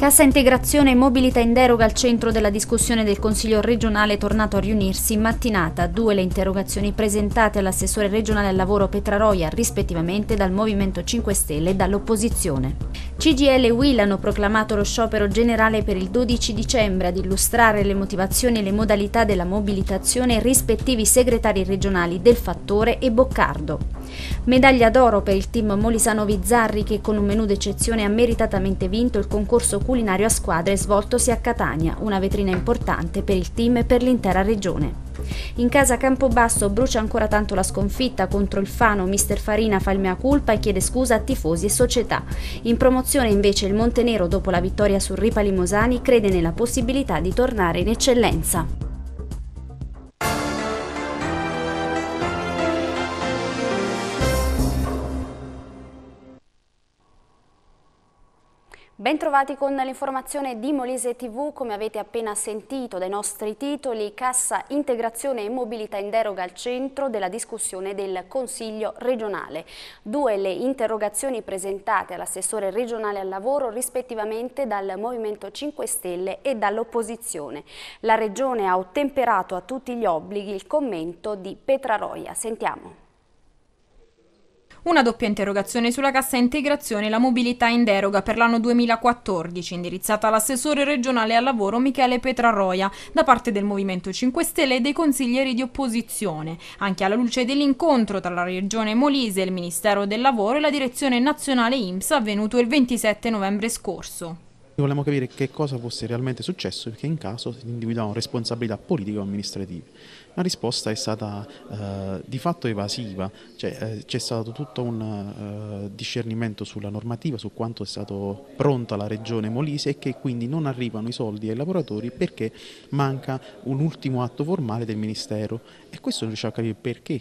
Cassa integrazione e mobilità in deroga al centro della discussione del Consiglio regionale tornato a riunirsi in mattinata. Due le interrogazioni presentate all'assessore regionale al lavoro Petraroia rispettivamente dal Movimento 5 Stelle e dall'opposizione. CGL e Will hanno proclamato lo sciopero generale per il 12 dicembre ad illustrare le motivazioni e le modalità della mobilitazione rispettivi segretari regionali Del Fattore e Boccardo. Medaglia d'oro per il team Molisano Vizzarri che con un menù d'eccezione ha meritatamente vinto il concorso culinario a squadre svoltosi a Catania, una vetrina importante per il team e per l'intera regione. In casa Campobasso brucia ancora tanto la sconfitta contro il Fano, mister Farina fa il mea culpa e chiede scusa a tifosi e società. In promozione invece il Montenero dopo la vittoria sul Ripa Limosani crede nella possibilità di tornare in eccellenza. Bentrovati con l'informazione di Molise TV, come avete appena sentito dai nostri titoli, Cassa Integrazione e Mobilità in deroga al centro della discussione del Consiglio regionale. Due le interrogazioni presentate all'assessore regionale al lavoro rispettivamente dal Movimento 5 Stelle e dall'opposizione. La Regione ha ottemperato a tutti gli obblighi il commento di Petra Roia. Sentiamo. Una doppia interrogazione sulla cassa integrazione e la mobilità in deroga per l'anno 2014, indirizzata all'assessore regionale al lavoro Michele Petraroia, da parte del Movimento 5 Stelle e dei consiglieri di opposizione, anche alla luce dell'incontro tra la Regione Molise, il Ministero del Lavoro e la Direzione Nazionale IMSS avvenuto il 27 novembre scorso. Volevamo capire che cosa fosse realmente successo e che in caso si individuavano responsabilità politiche o amministrative. La risposta è stata eh, di fatto evasiva, cioè, eh, c'è stato tutto un eh, discernimento sulla normativa, su quanto è stata pronta la regione Molise e che quindi non arrivano i soldi ai lavoratori perché manca un ultimo atto formale del Ministero e questo non riusciamo a capire perché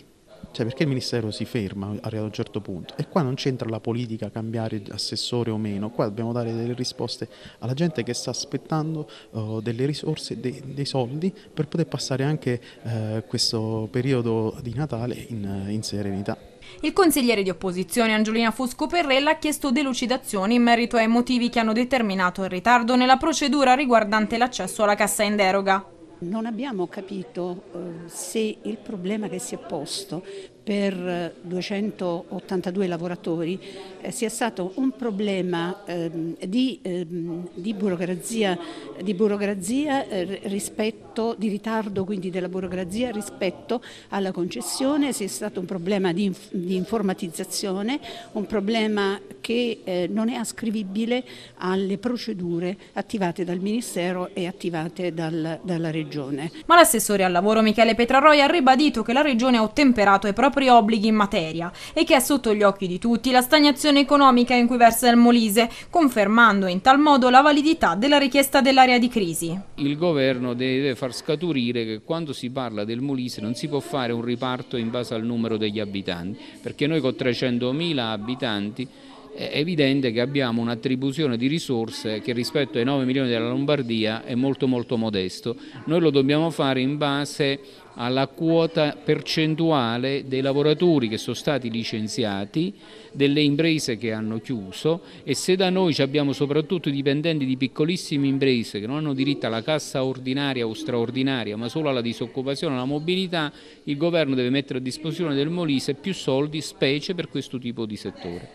cioè perché il Ministero si ferma arrivato a un certo punto? E qua non c'entra la politica, cambiare assessore o meno, qua dobbiamo dare delle risposte alla gente che sta aspettando uh, delle risorse, de dei soldi per poter passare anche uh, questo periodo di Natale in, in serenità. Il consigliere di opposizione Angiolina Fusco Perrella ha chiesto delucidazioni in merito ai motivi che hanno determinato il ritardo nella procedura riguardante l'accesso alla cassa in deroga. Non abbiamo capito eh, se il problema che si è posto per 282 lavoratori eh, sia stato un problema ehm, di, ehm, di, burocrazia, di burocrazia eh, rispetto, di ritardo quindi della burocrazia rispetto alla concessione, sia stato un problema di, di informatizzazione, un problema che eh, non è ascrivibile alle procedure attivate dal Ministero e attivate dal, dalla Regione. Ma l'assessore al lavoro Michele Petraroia ha ribadito che la Regione ha ottemperato ai propri propri obblighi in materia e che è sotto gli occhi di tutti la stagnazione economica in cui versa il Molise, confermando in tal modo la validità della richiesta dell'area di crisi. Il governo deve far scaturire che quando si parla del Molise non si può fare un riparto in base al numero degli abitanti, perché noi con 300.000 abitanti è evidente che abbiamo un'attribuzione di risorse che rispetto ai 9 milioni della Lombardia è molto molto modesto. Noi lo dobbiamo fare in base alla quota percentuale dei lavoratori che sono stati licenziati, delle imprese che hanno chiuso e se da noi abbiamo soprattutto dipendenti di piccolissime imprese che non hanno diritto alla cassa ordinaria o straordinaria ma solo alla disoccupazione e alla mobilità, il governo deve mettere a disposizione del Molise più soldi specie per questo tipo di settore.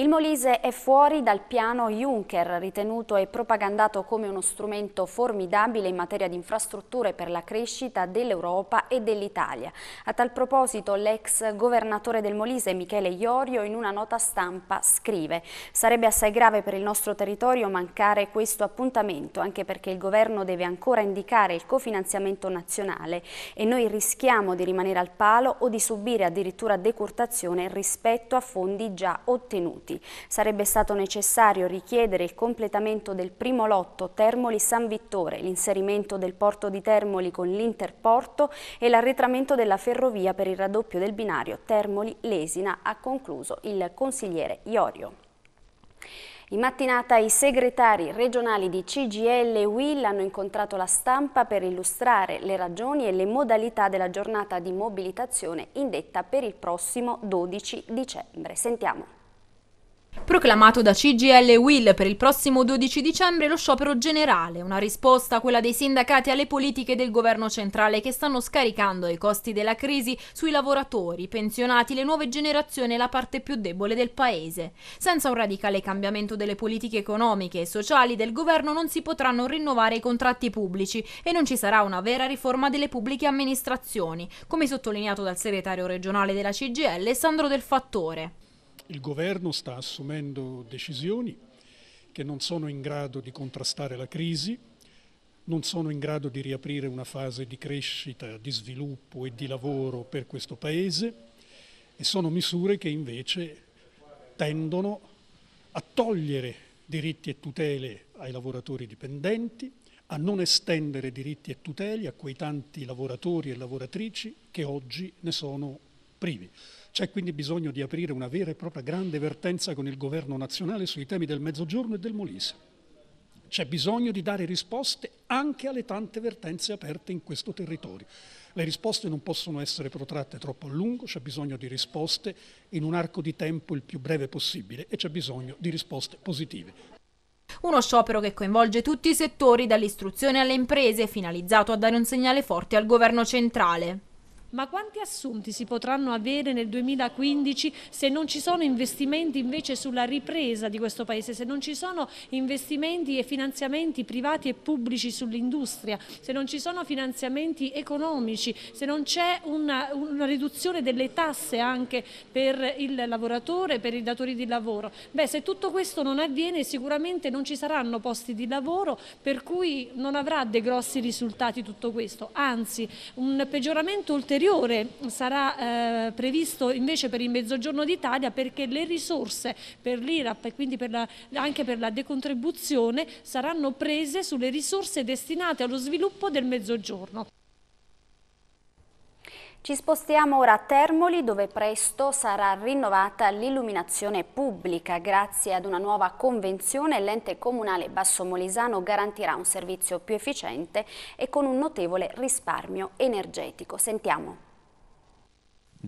Il Molise è fuori dal piano Juncker, ritenuto e propagandato come uno strumento formidabile in materia di infrastrutture per la crescita dell'Europa e dell'Italia. A tal proposito l'ex governatore del Molise Michele Iorio in una nota stampa scrive «Sarebbe assai grave per il nostro territorio mancare questo appuntamento, anche perché il governo deve ancora indicare il cofinanziamento nazionale e noi rischiamo di rimanere al palo o di subire addirittura decurtazione rispetto a fondi già ottenuti» tutti. Sarebbe stato necessario richiedere il completamento del primo lotto Termoli-San Vittore, l'inserimento del porto di Termoli con l'interporto e l'arretramento della ferrovia per il raddoppio del binario Termoli-Lesina, ha concluso il consigliere Iorio. In mattinata i segretari regionali di CGL e WIL hanno incontrato la stampa per illustrare le ragioni e le modalità della giornata di mobilitazione indetta per il prossimo 12 dicembre. Sentiamo. Proclamato da CGL e Will per il prossimo 12 dicembre lo sciopero generale, una risposta a quella dei sindacati alle politiche del governo centrale che stanno scaricando i costi della crisi sui lavoratori, i pensionati, le nuove generazioni e la parte più debole del paese. Senza un radicale cambiamento delle politiche economiche e sociali del governo non si potranno rinnovare i contratti pubblici e non ci sarà una vera riforma delle pubbliche amministrazioni, come sottolineato dal segretario regionale della CGL Sandro Del Fattore. Il governo sta assumendo decisioni che non sono in grado di contrastare la crisi, non sono in grado di riaprire una fase di crescita, di sviluppo e di lavoro per questo Paese e sono misure che invece tendono a togliere diritti e tutele ai lavoratori dipendenti, a non estendere diritti e tutele a quei tanti lavoratori e lavoratrici che oggi ne sono privi. C'è quindi bisogno di aprire una vera e propria grande vertenza con il governo nazionale sui temi del Mezzogiorno e del Molise. C'è bisogno di dare risposte anche alle tante vertenze aperte in questo territorio. Le risposte non possono essere protratte troppo a lungo, c'è bisogno di risposte in un arco di tempo il più breve possibile e c'è bisogno di risposte positive. Uno sciopero che coinvolge tutti i settori, dall'istruzione alle imprese, finalizzato a dare un segnale forte al governo centrale. Ma quanti assunti si potranno avere nel 2015 se non ci sono investimenti invece sulla ripresa di questo Paese, se non ci sono investimenti e finanziamenti privati e pubblici sull'industria, se non ci sono finanziamenti economici, se non c'è una, una, riduzione delle tasse anche per il lavoratore, per i datori di lavoro? Beh, se tutto questo non avviene sicuramente non ci saranno posti di lavoro per cui non avrà dei grossi risultati tutto questo, anzi un peggioramento ulteriore ulteriore sarà eh, previsto invece per il Mezzogiorno d'Italia perché le risorse per l'IRAP e quindi per la, anche per la decontribuzione saranno prese sulle risorse destinate allo sviluppo del Mezzogiorno. Ci spostiamo ora a Termoli dove presto sarà rinnovata l'illuminazione pubblica. Grazie ad una nuova convenzione l'ente comunale Basso Molisano garantirà un servizio più efficiente e con un notevole risparmio energetico. Sentiamo.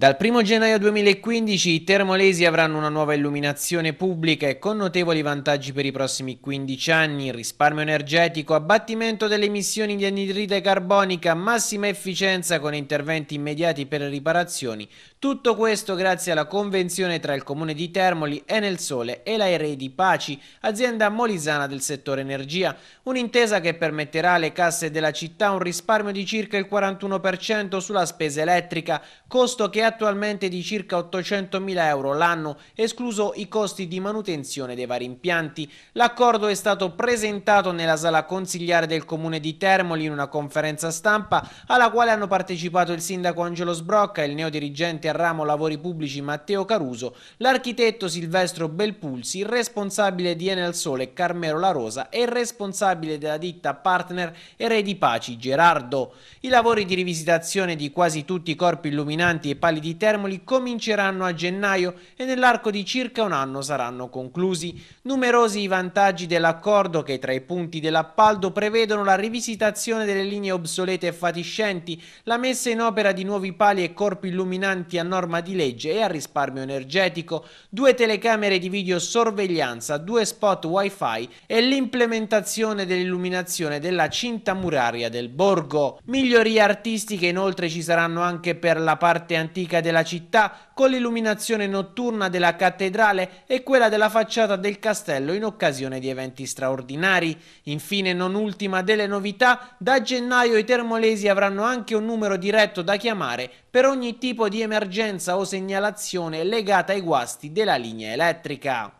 Dal 1 gennaio 2015 i termolesi avranno una nuova illuminazione pubblica e con notevoli vantaggi per i prossimi 15 anni, risparmio energetico, abbattimento delle emissioni di anidride carbonica, massima efficienza con interventi immediati per riparazioni tutto questo grazie alla convenzione tra il comune di Termoli, Enel Sole e la di Paci, azienda molisana del settore energia, un'intesa che permetterà alle casse della città un risparmio di circa il 41% sulla spesa elettrica, costo che è attualmente di circa 800.000 euro l'anno, escluso i costi di manutenzione dei vari impianti. L'accordo è stato presentato nella sala consigliare del comune di Termoli in una conferenza stampa alla quale hanno partecipato il sindaco Angelo Sbrocca e il neodirigente al ramo lavori pubblici Matteo Caruso, l'architetto Silvestro Belpulsi, il responsabile di Enel Sole Carmelo La Rosa e il responsabile della ditta partner e re di Paci Gerardo. I lavori di rivisitazione di quasi tutti i corpi illuminanti e pali di Termoli cominceranno a gennaio e nell'arco di circa un anno saranno conclusi. Numerosi i vantaggi dell'accordo che tra i punti dell'appaldo prevedono la rivisitazione delle linee obsolete e fatiscenti, la messa in opera di nuovi pali e corpi illuminanti a norma di legge e al risparmio energetico, due telecamere di videosorveglianza, due spot wifi e l'implementazione dell'illuminazione della cinta muraria del borgo. Migliorie artistiche inoltre ci saranno anche per la parte antica della città, con l'illuminazione notturna della cattedrale e quella della facciata del castello in occasione di eventi straordinari. Infine, non ultima delle novità, da gennaio i termolesi avranno anche un numero diretto da chiamare per ogni tipo di emergenza o segnalazione legata ai guasti della linea elettrica.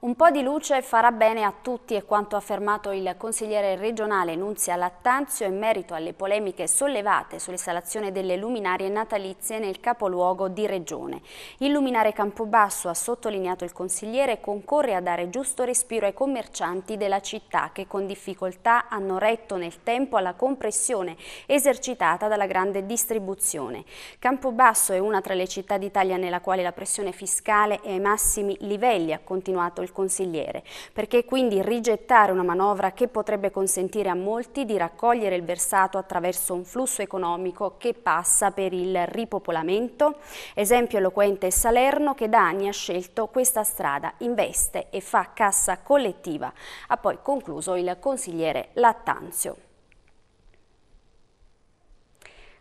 Un po' di luce farà bene a tutti è quanto affermato il consigliere regionale Nunzia Lattanzio in merito alle polemiche sollevate sull'installazione delle luminarie natalizie nel capoluogo di Regione. Il luminare Campobasso, ha sottolineato il consigliere, concorre a dare giusto respiro ai commercianti della città che con difficoltà hanno retto nel tempo alla compressione esercitata dalla grande distribuzione. Campobasso è una tra le città d'Italia nella quale la pressione fiscale è ai massimi livelli, ha continuato il del consigliere, perché quindi rigettare una manovra che potrebbe consentire a molti di raccogliere il versato attraverso un flusso economico che passa per il ripopolamento? Esempio eloquente è Salerno che da anni ha scelto questa strada, investe e fa cassa collettiva. Ha poi concluso il consigliere Lattanzio.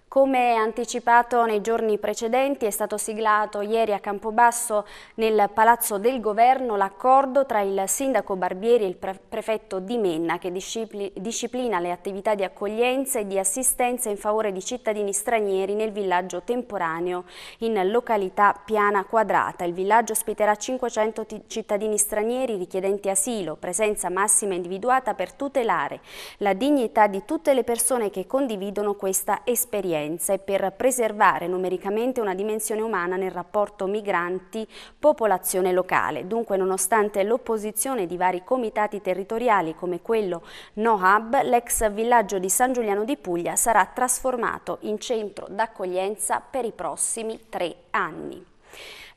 Come anticipato nei giorni precedenti è stato siglato ieri a Campobasso nel Palazzo del Governo l'accordo tra il sindaco Barbieri e il prefetto Di Menna che disciplina le attività di accoglienza e di assistenza in favore di cittadini stranieri nel villaggio temporaneo in località Piana Quadrata. Il villaggio ospiterà 500 cittadini stranieri richiedenti asilo, presenza massima individuata per tutelare la dignità di tutte le persone che condividono questa esperienza accoglienza e per preservare numericamente una dimensione umana nel rapporto migranti-popolazione locale. Dunque, nonostante l'opposizione di vari comitati territoriali come quello No l'ex villaggio di San Giuliano di Puglia sarà trasformato in centro d'accoglienza per i prossimi tre anni.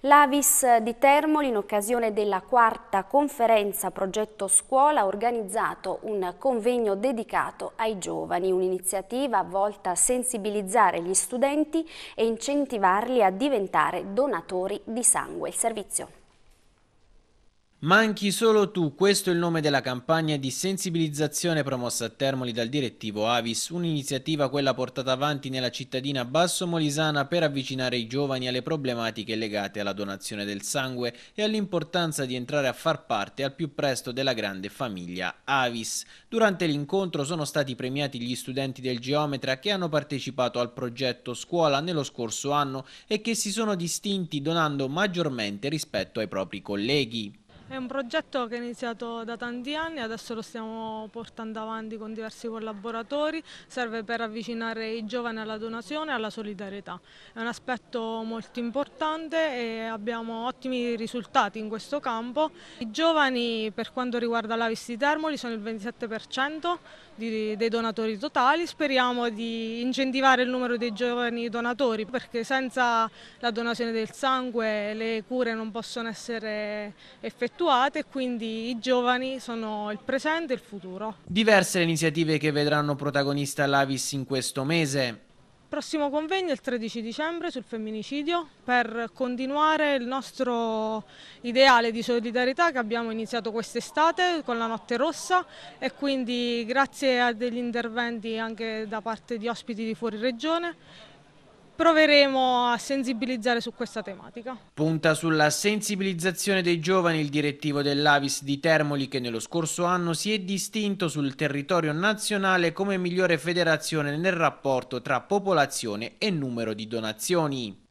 L'Avis di Termoli, in occasione della quarta conferenza Progetto Scuola, ha organizzato un convegno dedicato ai giovani, un'iniziativa volta a sensibilizzare gli studenti e incentivarli a diventare donatori di sangue. Il servizio. Manchi solo tu, questo è il nome della campagna di sensibilizzazione promossa a Termoli dal direttivo Avis, un'iniziativa quella portata avanti nella cittadina Basso Molisana per avvicinare i giovani alle problematiche legate alla donazione del sangue e all'importanza di entrare a far parte al più presto della grande famiglia Avis. Durante l'incontro sono stati premiati gli studenti del geometra che hanno partecipato al progetto scuola nello scorso anno e che si sono distinti donando maggiormente rispetto ai propri colleghi. È un progetto che è iniziato da tanti anni, adesso lo stiamo portando avanti con diversi collaboratori, serve per avvicinare i giovani alla donazione e alla solidarietà. È un aspetto molto importante e abbiamo ottimi risultati in questo campo. I giovani per quanto riguarda la di Termoli sono il 27%, di, dei donatori totali. Speriamo di incentivare il numero dei giovani donatori perché senza la donazione del sangue le cure non possono essere effettuate e quindi i giovani sono il presente e il futuro. Diverse le iniziative che vedranno protagonista l'Avis in questo mese prossimo convegno il 13 dicembre sul femminicidio per continuare il nostro ideale di solidarietà che abbiamo iniziato quest'estate con la Notte Rossa e quindi grazie a degli interventi anche da parte di ospiti di fuori regione proveremo a sensibilizzare su questa tematica. Punta sulla sensibilizzazione dei giovani il direttivo dell'Avis di Termoli che nello scorso anno si è distinto sul territorio nazionale come migliore federazione nel rapporto tra popolazione e numero di donazioni.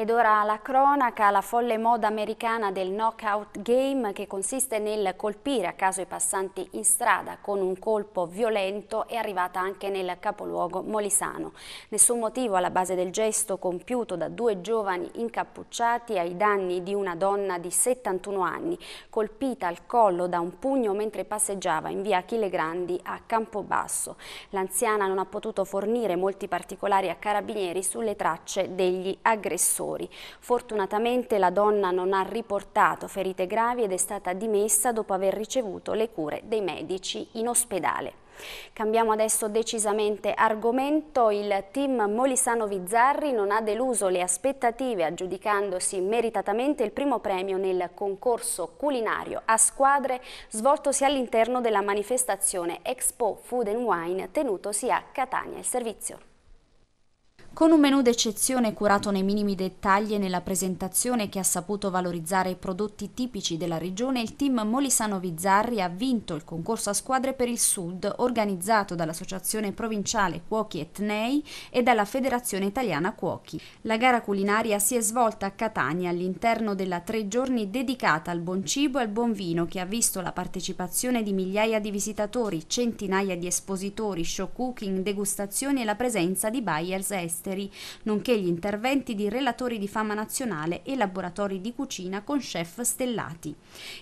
Ed ora la cronaca, la folle moda americana del knockout game che consiste nel colpire a caso i passanti in strada con un colpo violento è arrivata anche nel capoluogo molisano. Nessun motivo alla base del gesto compiuto da due giovani incappucciati ai danni di una donna di 71 anni colpita al collo da un pugno mentre passeggiava in via Achille Grandi a Campobasso. L'anziana non ha potuto fornire molti particolari a carabinieri sulle tracce degli aggressori aggressori. Fortunatamente la donna non ha riportato ferite gravi ed è stata dimessa dopo aver ricevuto le cure dei medici in ospedale. Cambiamo adesso decisamente argomento. Il team Molisano Vizzarri non ha deluso le aspettative aggiudicandosi meritatamente il primo premio nel concorso culinario a squadre svoltosi all'interno della manifestazione Expo Food and Wine tenutosi a Catania. Il servizio con un menù d'eccezione curato nei minimi dettagli e nella presentazione che ha saputo valorizzare i prodotti tipici della regione, il team Molisano Vizzarri ha vinto il concorso a squadre per il Sud organizzato dall'Associazione Provinciale Cuochi Etnei e dalla Federazione Italiana Cuochi. La gara culinaria si è svolta a Catania all'interno della tre giorni dedicata al buon cibo e al buon vino che ha visto la partecipazione di migliaia di visitatori, centinaia di espositori, show cooking, degustazioni e la presenza di buyers esteri esteri, nonché gli interventi di relatori di fama nazionale e laboratori di cucina con chef stellati.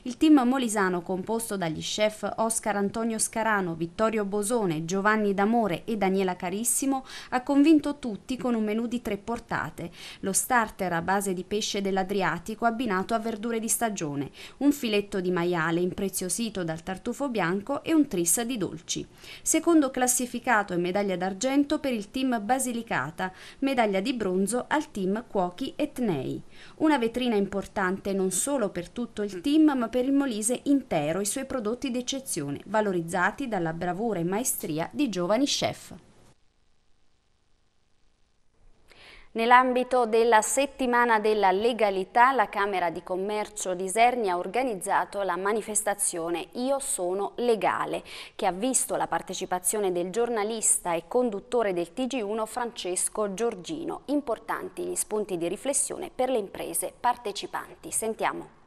Il team molisano, composto dagli chef Oscar Antonio Scarano, Vittorio Bosone, Giovanni D'Amore e Daniela Carissimo, ha convinto tutti con un menù di tre portate, lo starter a base di pesce dell'Adriatico abbinato a verdure di stagione, un filetto di maiale impreziosito dal tartufo bianco e un tris di dolci. Secondo classificato e medaglia d'argento per il team Basilicata Costa, medaglia di bronzo al team Cuochi Etnei. Una vetrina importante non solo per tutto il team, ma per il Molise intero e i suoi prodotti d'eccezione, valorizzati dalla bravura e maestria di giovani chef. Nell'ambito della settimana della legalità, la Camera di Commercio di Isernia ha organizzato la manifestazione Io sono legale, che ha visto la partecipazione del giornalista e conduttore del TG1 Francesco Giorgino. Importanti gli spunti di riflessione per le imprese partecipanti. Sentiamo.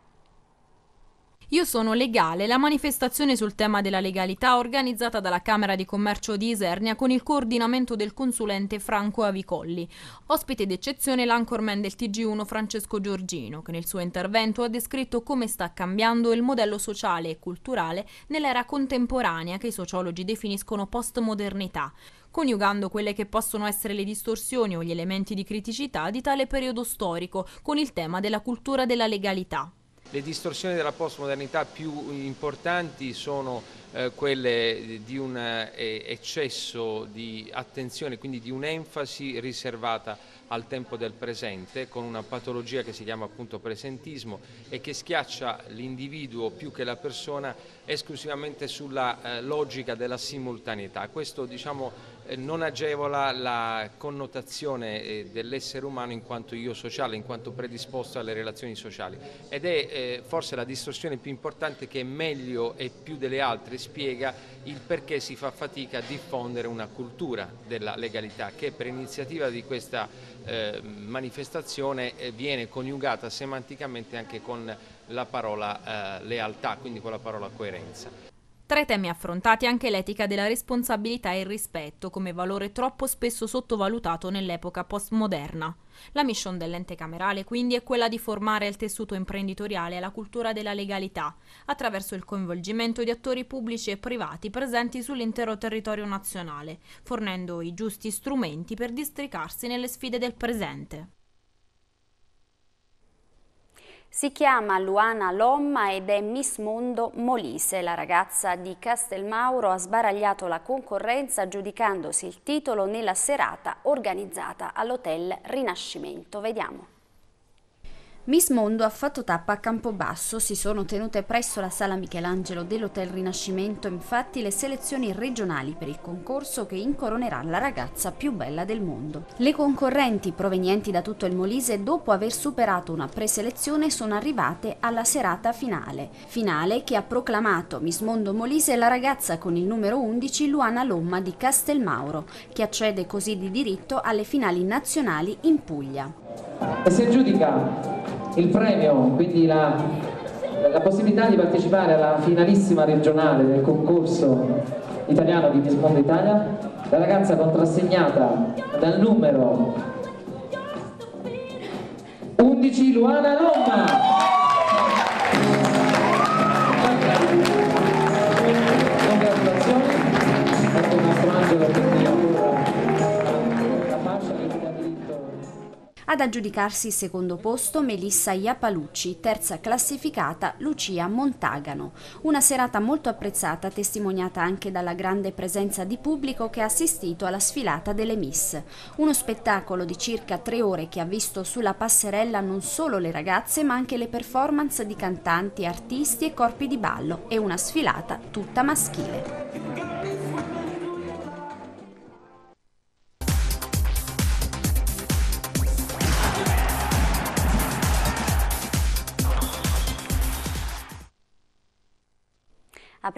Io sono legale, la manifestazione sul tema della legalità organizzata dalla Camera di Commercio di Isernia con il coordinamento del consulente Franco Avicolli. Ospite d'eccezione l'anchorman del TG1 Francesco Giorgino, che nel suo intervento ha descritto come sta cambiando il modello sociale e culturale nell'era contemporanea che i sociologi definiscono postmodernità coniugando quelle che possono essere le distorsioni o gli elementi di criticità di tale periodo storico con il tema della cultura della legalità. Le distorsioni della postmodernità più importanti sono eh, quelle di un eh, eccesso di attenzione, quindi di un'enfasi riservata al tempo del presente, con una patologia che si chiama appunto presentismo e che schiaccia l'individuo più che la persona esclusivamente sulla eh, logica della simultaneità. Questo diciamo, eh, non agevola la connotazione eh, dell'essere umano in quanto io sociale, in quanto predisposto alle relazioni sociali ed è eh, forse la distorsione più importante che meglio e più delle altre spiega il perché si fa fatica a diffondere una cultura della legalità che per iniziativa di questa eh, manifestazione eh, viene coniugata semanticamente anche con la parola eh, lealtà, quindi con la parola coerenza. Tra i temi affrontati anche l'etica della responsabilità e il rispetto come valore troppo spesso sottovalutato nell'epoca postmoderna. La mission dell'ente camerale quindi è quella di formare il tessuto imprenditoriale e la cultura della legalità, attraverso il coinvolgimento di attori pubblici e privati presenti sull'intero territorio nazionale, fornendo i giusti strumenti per districarsi nelle sfide del presente. Si chiama Luana Lomma ed è Miss Mondo Molise. La ragazza di Castelmauro ha sbaragliato la concorrenza giudicandosi il titolo nella serata organizzata all'Hotel Rinascimento. Vediamo. Miss Mondo ha fatto tappa a Campobasso, si sono tenute presso la sala Michelangelo dell'Hotel Rinascimento infatti le selezioni regionali per il concorso che incoronerà la ragazza più bella del mondo. Le concorrenti provenienti da tutto il Molise dopo aver superato una preselezione sono arrivate alla serata finale, finale che ha proclamato Miss Mondo Molise la ragazza con il numero 11 Luana Lomma di Castelmauro, che accede così di diritto alle finali nazionali in Puglia. Si giudica il premio, quindi la, la possibilità di partecipare alla finalissima regionale del concorso italiano di Miss Mondo Italia, la ragazza contrassegnata dal numero 11 Luana Lomma. Congratulazioni, il nostro angelo Ad aggiudicarsi il secondo posto Melissa Iapalucci, terza classificata Lucia Montagano. Una serata molto apprezzata testimoniata anche dalla grande presenza di pubblico che ha assistito alla sfilata delle Miss. Uno spettacolo di circa tre ore che ha visto sulla passerella non solo le ragazze ma anche le performance di cantanti, artisti e corpi di ballo e una sfilata tutta maschile.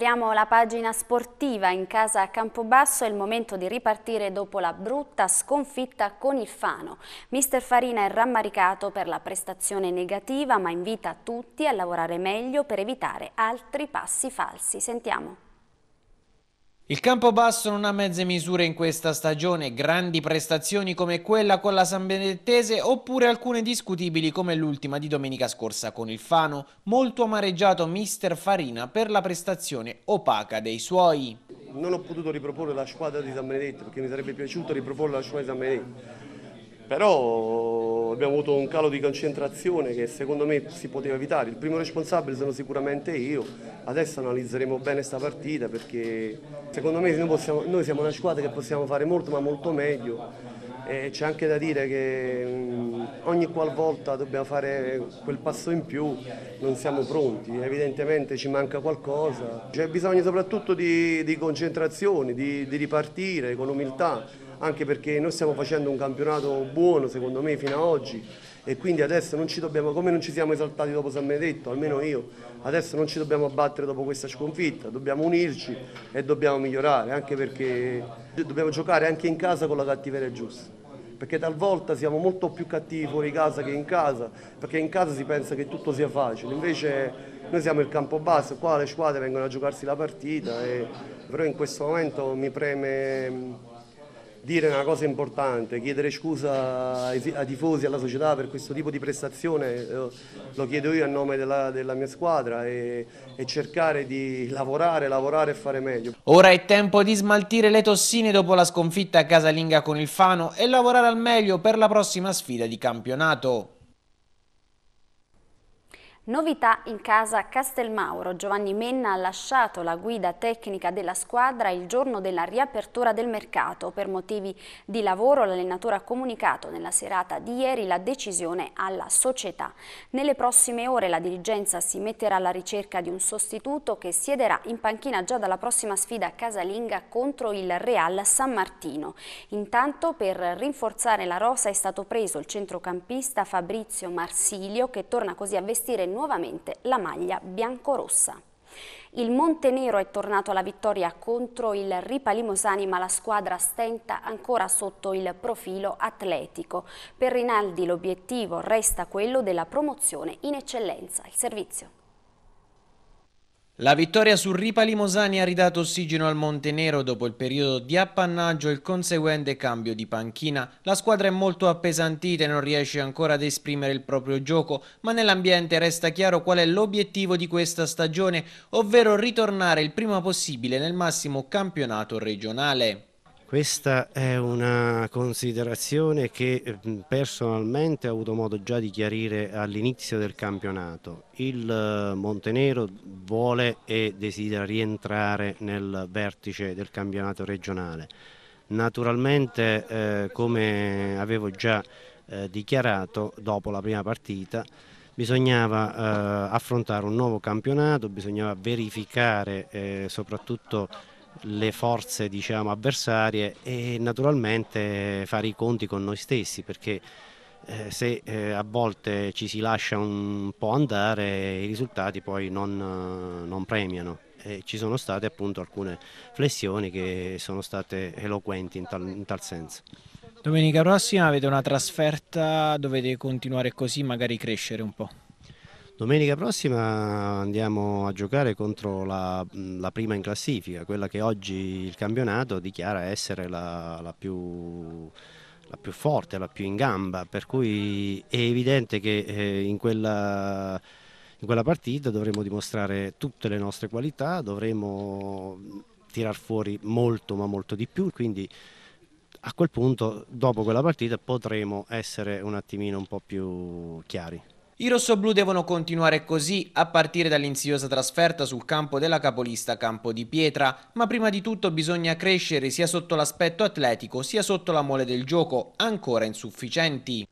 Apriamo la pagina sportiva in casa a Campobasso, è il momento di ripartire dopo la brutta sconfitta con il Fano. Mister Farina è rammaricato per la prestazione negativa ma invita tutti a lavorare meglio per evitare altri passi falsi. Sentiamo. Il campo basso non ha mezze misure in questa stagione, grandi prestazioni come quella con la Sambenettese oppure alcune discutibili come l'ultima di domenica scorsa con il Fano, molto amareggiato mister Farina per la prestazione opaca dei suoi. Non ho potuto riproporre la squadra di San Benedetto perché mi sarebbe piaciuto riproporre la squadra di San Benedetto, però Abbiamo avuto un calo di concentrazione che secondo me si poteva evitare. Il primo responsabile sono sicuramente io. Adesso analizzeremo bene questa partita perché secondo me noi, possiamo, noi, siamo una squadra che possiamo fare molto ma molto meglio. c'è anche da dire che ogni qualvolta dobbiamo fare quel passo in più non siamo pronti, evidentemente ci manca qualcosa. C'è bisogno soprattutto di, di concentrazione, di, di ripartire con umiltà anche perché noi stiamo facendo un campionato buono secondo me fino ad oggi e quindi adesso non ci dobbiamo, come non ci siamo esaltati dopo San Benedetto, almeno io, adesso non ci dobbiamo abbattere dopo questa sconfitta, dobbiamo unirci e dobbiamo migliorare, anche perché dobbiamo giocare anche in casa con la cattiveria giusta perché talvolta siamo molto più cattivi fuori casa che in casa, perché in casa si pensa che tutto sia facile, invece noi siamo il campo basso, qua le squadre vengono a giocarsi la partita, e, però in questo momento mi preme dire una cosa importante, chiedere scusa ai, ai, tifosi, alla società per questo tipo di prestazione, eh, lo chiedo io a nome della, della mia squadra e, e, cercare di lavorare, lavorare e fare meglio. Ora è tempo di smaltire le tossine dopo la sconfitta casalinga con il Fano e lavorare al meglio per la prossima sfida di campionato. Novità in casa Castelmauro. Giovanni Menna ha lasciato la guida tecnica della squadra il giorno della riapertura del mercato. Per motivi di lavoro l'allenatore ha comunicato nella serata di ieri la decisione alla società. Nelle prossime ore la dirigenza si metterà alla ricerca di un sostituto che siederà in panchina già dalla prossima sfida casalinga contro il Real San Martino. Intanto per rinforzare la rosa è stato preso il centrocampista Fabrizio Marsilio che torna così a vestire nuovamente la maglia biancorossa. Il Montenero è tornato alla vittoria contro il Ripa ma la squadra stenta ancora sotto il profilo atletico. Per Rinaldi l'obiettivo resta quello della promozione in eccellenza. Il servizio. La vittoria su Ripali Mosani ha ridato ossigeno al Montenero dopo il periodo di appannaggio e il conseguente cambio di panchina. La squadra è molto appesantita e non riesce ancora ad esprimere il proprio gioco, ma nell'ambiente resta chiaro qual è l'obiettivo di questa stagione, ovvero ritornare il prima possibile nel massimo campionato regionale. Questa è una considerazione che ehm, personalmente ho avuto modo già di chiarire all'inizio del campionato. Il eh, Montenero vuole e desidera rientrare nel vertice del campionato regionale. Naturalmente, eh, come avevo già eh, dichiarato dopo la prima partita, bisognava eh, affrontare un nuovo campionato, bisognava verificare eh, soprattutto le forze diciamo, avversarie e naturalmente fare i conti con noi stessi perché eh, se eh, a volte ci si lascia un po' andare i risultati poi non, eh, non premiano e ci sono state appunto alcune flessioni che sono state eloquenti in tal, in tal senso. Domenica prossima avete una trasferta, dovete continuare così, magari crescere un po'. Domenica prossima andiamo a giocare contro la, la, prima in classifica, quella che oggi il campionato dichiara essere la, la, più, la più, forte, la più in gamba, per cui è evidente che eh, in, quella, in quella partita dovremo dimostrare tutte le nostre qualità, dovremo tirar fuori molto ma molto di più, quindi a quel punto dopo quella partita potremo essere un attimino un po' più chiari. I rossoblù devono continuare così a partire dall'insidiosa trasferta sul campo della capolista Campo di Pietra, ma prima di tutto bisogna crescere sia sotto l'aspetto atletico sia sotto la mole del gioco, ancora insufficienti.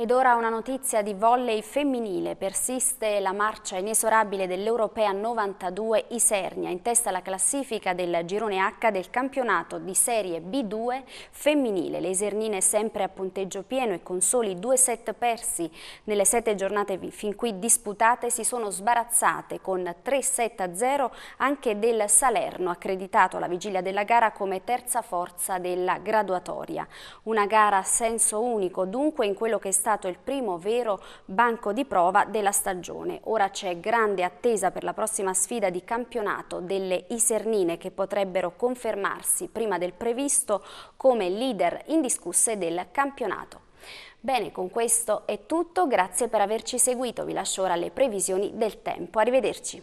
Ed ora una notizia di volley femminile. Persiste la marcia inesorabile dell'Europea 92 Isernia, in testa alla classifica del girone H del campionato di serie B2 femminile. Le isernine sempre a punteggio pieno e con soli due set persi nelle sette giornate fin qui disputate si sono sbarazzate con 3 set a 0 anche del Salerno, accreditato alla vigilia della gara come terza forza della graduatoria. Una gara a senso unico, dunque in quello che sta piazzato il primo vero banco di prova della stagione. Ora c'è grande attesa per la prossima sfida di campionato delle Isernine che potrebbero confermarsi prima del previsto come leader indiscusse del campionato. Bene, con questo è tutto, grazie per averci seguito, vi lascio ora le previsioni del tempo, arrivederci.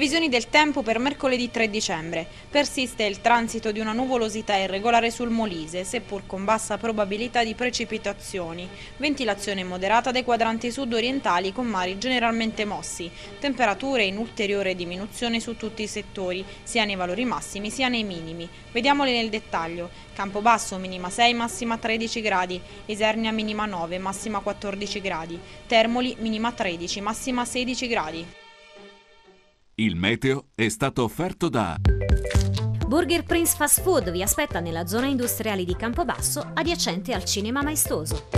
Previsioni del tempo per mercoledì 3 dicembre. Persiste il transito di una nuvolosità irregolare sul Molise, seppur con bassa probabilità di precipitazioni. Ventilazione moderata dei quadranti sud-orientali con mari generalmente mossi. Temperature in ulteriore diminuzione su tutti i settori, sia nei valori massimi sia nei minimi. Vediamoli nel dettaglio. Campo basso minima 6, massima 13 gradi. Esernia minima 9, massima 14 gradi. Termoli minima 13, massima 16 gradi. Il meteo è stato offerto da... Burger Prince Fast Food vi aspetta nella zona industriale di Campobasso adiacente al Cinema Maestoso.